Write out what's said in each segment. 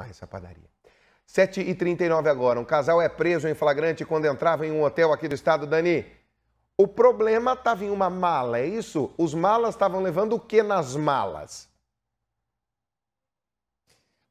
mais essa é padaria. 7h39 agora. Um casal é preso em flagrante quando entrava em um hotel aqui do estado, Dani. O problema estava em uma mala, é isso? Os malas estavam levando o que nas malas?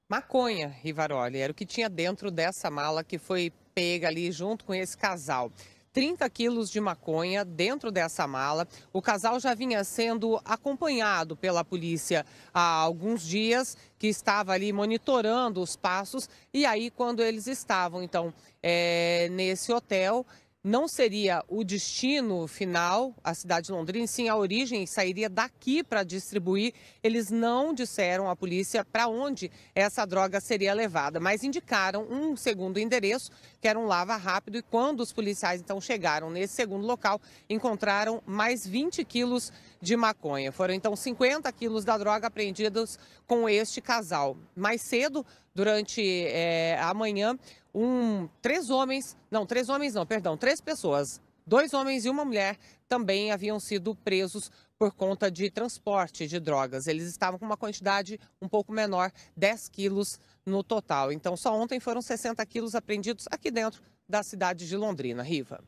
Maconha, Rivaroli, era o que tinha dentro dessa mala que foi pega ali junto com esse casal. 30 quilos de maconha dentro dessa mala. O casal já vinha sendo acompanhado pela polícia há alguns dias, que estava ali monitorando os passos. E aí, quando eles estavam, então, é, nesse hotel, não seria o destino final, a cidade de Londrina, sim a origem sairia daqui para distribuir. Eles não disseram à polícia para onde essa droga seria levada, mas indicaram um segundo endereço, que era um lava rápido. E quando os policiais então chegaram nesse segundo local, encontraram mais 20 quilos de maconha. Foram então 50 quilos da droga apreendidos com este casal. Mais cedo, durante é, a manhã, um, três homens, não, três homens não, perdão, três pessoas, dois homens e uma mulher também haviam sido presos por conta de transporte de drogas. Eles estavam com uma quantidade um pouco menor, 10 quilos no total. Então, só ontem foram 60 quilos apreendidos aqui dentro da cidade de Londrina. Riva.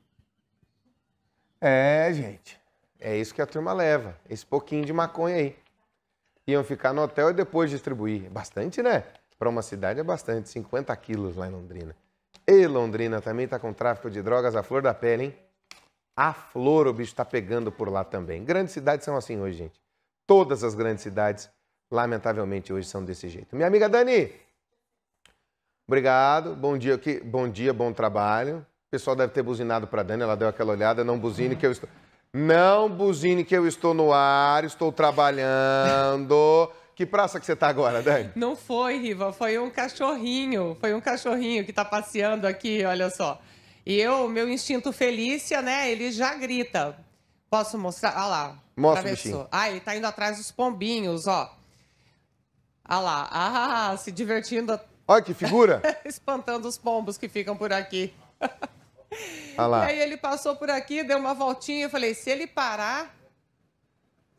É, gente. É isso que a turma leva. Esse pouquinho de maconha aí. Iam ficar no hotel e depois distribuir. Bastante, né? para uma cidade é bastante, 50 quilos lá em Londrina. E Londrina também está com tráfico de drogas à flor da pele, hein? A flor o bicho está pegando por lá também. Grandes cidades são assim hoje, gente. Todas as grandes cidades, lamentavelmente, hoje são desse jeito. Minha amiga Dani, obrigado. Bom dia, que, bom dia, bom trabalho. O pessoal deve ter buzinado para Dani, ela deu aquela olhada. Não buzine que eu estou. Não buzine que eu estou no ar, estou trabalhando. Que praça que você está agora, Dani? Não foi, Riva, foi um cachorrinho. Foi um cachorrinho que está passeando aqui, olha só. E eu, meu instinto Felícia, né, ele já grita. Posso mostrar? Olha lá. Mostra atravessou. o bichinho. Ah, ele tá indo atrás dos pombinhos, ó. Olha lá. Ah, se divertindo. Olha que figura. Espantando os pombos que ficam por aqui. Olha lá. E aí ele passou por aqui, deu uma voltinha. Eu falei, se ele parar,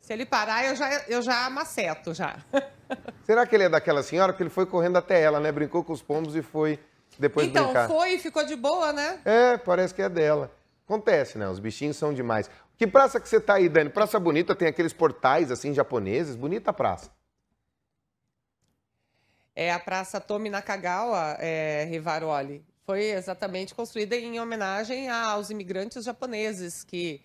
se ele parar, eu já, eu já maceto já. Será que ele é daquela senhora que ele foi correndo até ela, né? Brincou com os pombos e foi depois então, brincar. Então, foi e ficou de boa, né? É, parece que é dela. Acontece, né? Os bichinhos são demais. Que praça que você tá aí, Dani? Praça bonita, tem aqueles portais, assim, japoneses. Bonita praça. É a Praça Tomi Nakagawa, é, Rivaroli. Foi exatamente construída em homenagem aos imigrantes japoneses que